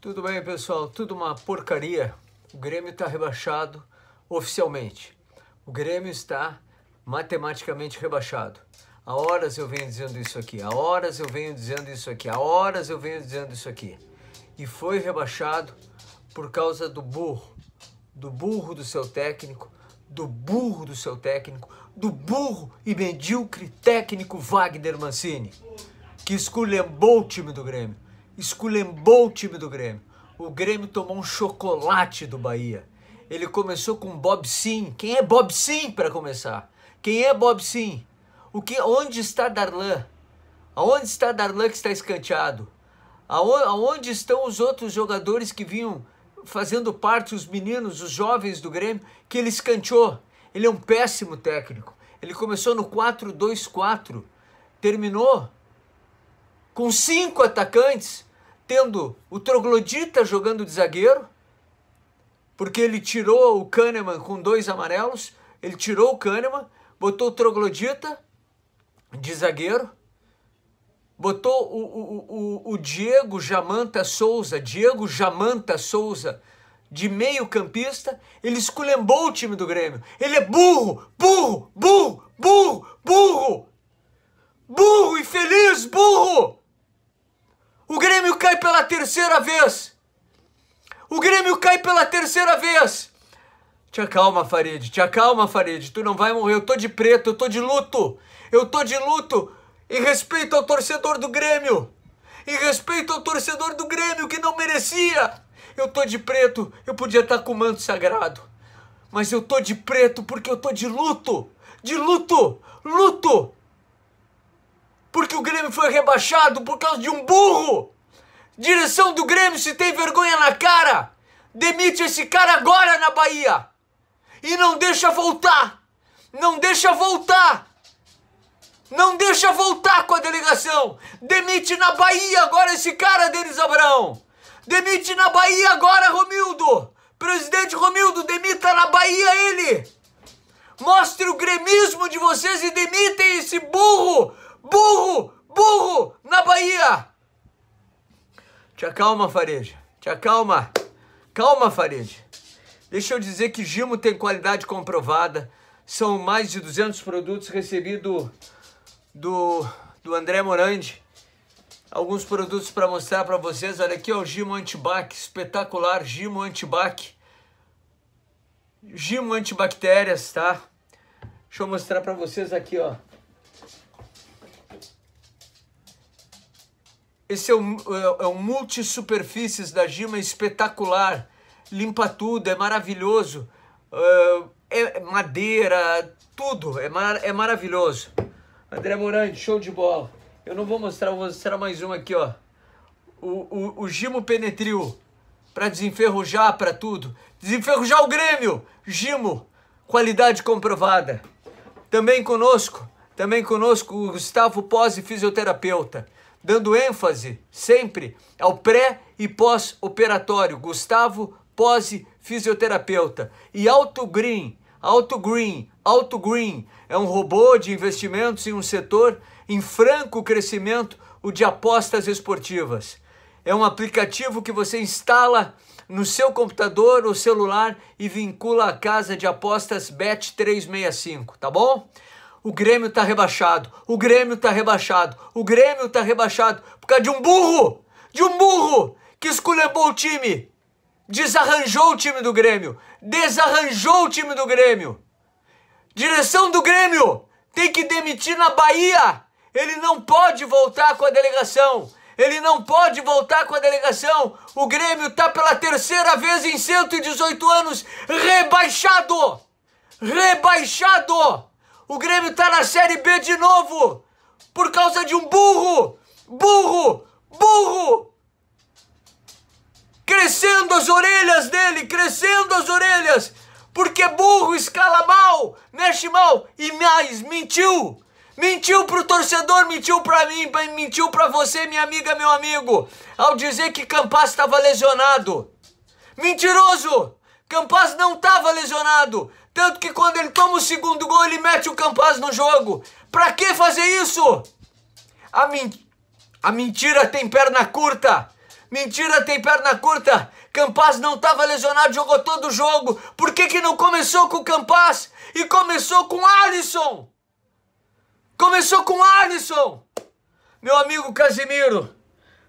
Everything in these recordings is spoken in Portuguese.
Tudo bem, pessoal? Tudo uma porcaria. O Grêmio está rebaixado oficialmente. O Grêmio está matematicamente rebaixado. Há horas eu venho dizendo isso aqui, há horas eu venho dizendo isso aqui, há horas eu venho dizendo isso aqui. E foi rebaixado por causa do burro, do burro do seu técnico, do burro do seu técnico, do burro e medíocre técnico Wagner Mancini, que esculhambou o time do Grêmio esculhambou o time do Grêmio. O Grêmio tomou um chocolate do Bahia. Ele começou com Bob Sim. Quem é Bob Sim para começar? Quem é Bob Sim? O que, onde está Darlan? Aonde está Darlan que está escanteado? aonde estão os outros jogadores que vinham fazendo parte, os meninos, os jovens do Grêmio, que ele escanteou? Ele é um péssimo técnico. Ele começou no 4-2-4, terminou com cinco atacantes tendo o Troglodita jogando de zagueiro, porque ele tirou o Kahneman com dois amarelos, ele tirou o Kahneman, botou o Troglodita de zagueiro, botou o, o, o, o Diego Jamanta Souza, Diego Jamanta Souza, de meio campista, ele esculhambou o time do Grêmio. Ele é burro, burro, burro, burro, burro, burro, infeliz, burro pela terceira vez. O Grêmio cai pela terceira vez. Te acalma, Farid. Te acalma, Farid. Tu não vai morrer. Eu tô de preto. Eu tô de luto. Eu tô de luto. Em respeito ao torcedor do Grêmio. Em respeito ao torcedor do Grêmio que não merecia. Eu tô de preto. Eu podia estar tá com o manto sagrado. Mas eu tô de preto porque eu tô de luto. De luto. Luto. Porque o Grêmio foi rebaixado por causa de um burro. Direção do Grêmio, se tem vergonha na cara, demite esse cara agora na Bahia. E não deixa voltar. Não deixa voltar. Não deixa voltar com a delegação. Demite na Bahia agora esse cara, Denis Abrão. Demite na Bahia agora, Romildo. Presidente Romildo, demita na Bahia ele. Mostre o gremismo de vocês e demitem esse burro, burro, burro na Bahia. Te acalma, Farid. Te acalma. Calma, Fareja. Deixa eu dizer que Gimo tem qualidade comprovada. São mais de 200 produtos recebidos do, do André Morandi. Alguns produtos para mostrar para vocês. Olha aqui, ó, o Gimo Antibac. Espetacular, Gimo Antibac. Gimo Antibactérias, tá? Deixa eu mostrar para vocês aqui, ó. Esse é um, é um é multi-superfícies da Gima é espetacular. Limpa tudo, é maravilhoso. É, é madeira, tudo. É, mar, é maravilhoso. André Morandi, show de bola. Eu não vou mostrar, vou mostrar mais um aqui, ó. O, o, o Gimo Penetril. Para desenferrujar, para tudo. Desenferrujar o Grêmio! Gimo, qualidade comprovada. Também conosco, também conosco o Gustavo Pose, fisioterapeuta dando ênfase sempre ao pré e pós-operatório. Gustavo Pose, fisioterapeuta. E Auto Green, Auto Green, Auto Green é um robô de investimentos em um setor em franco crescimento, o de apostas esportivas. É um aplicativo que você instala no seu computador ou celular e vincula a casa de apostas Bet365, tá bom? O Grêmio está rebaixado. O Grêmio está rebaixado. O Grêmio está rebaixado por causa de um burro, de um burro que esculhambou o time, desarranjou o time do Grêmio, desarranjou o time do Grêmio. Direção do Grêmio tem que demitir na Bahia. Ele não pode voltar com a delegação. Ele não pode voltar com a delegação. O Grêmio está pela terceira vez em 118 anos rebaixado. Rebaixado. O Grêmio tá na Série B de novo! Por causa de um burro! Burro! Burro! Crescendo as orelhas dele! Crescendo as orelhas! Porque burro escala mal, mexe mal e mais, mentiu! Mentiu pro torcedor, mentiu pra mim, mentiu pra você, minha amiga, meu amigo, ao dizer que Campas estava lesionado. Mentiroso! Campas não estava lesionado. Tanto que quando ele toma o segundo gol, ele mete o Campaz no jogo. Pra que fazer isso? A, min... a mentira tem perna curta. Mentira tem perna curta. Campaz não estava lesionado, jogou todo o jogo. Por que, que não começou com o Campaz? E começou com Alisson. Começou com Alisson. Meu amigo Casimiro,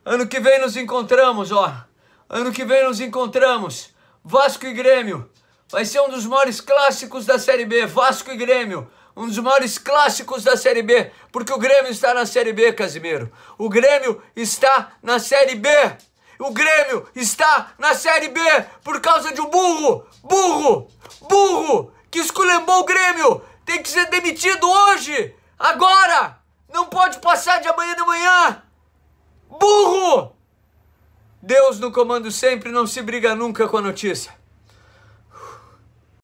ano que vem nos encontramos, ó. Ano que vem nos encontramos. Vasco e Grêmio. Vai ser um dos maiores clássicos da Série B, Vasco e Grêmio. Um dos maiores clássicos da Série B, porque o Grêmio está na Série B, Casimiro. O Grêmio está na Série B. O Grêmio está na Série B por causa de um burro, burro, burro, que esculhambou o Grêmio. Tem que ser demitido hoje, agora. Não pode passar de amanhã de manhã. Burro! Deus no comando sempre, não se briga nunca com a notícia.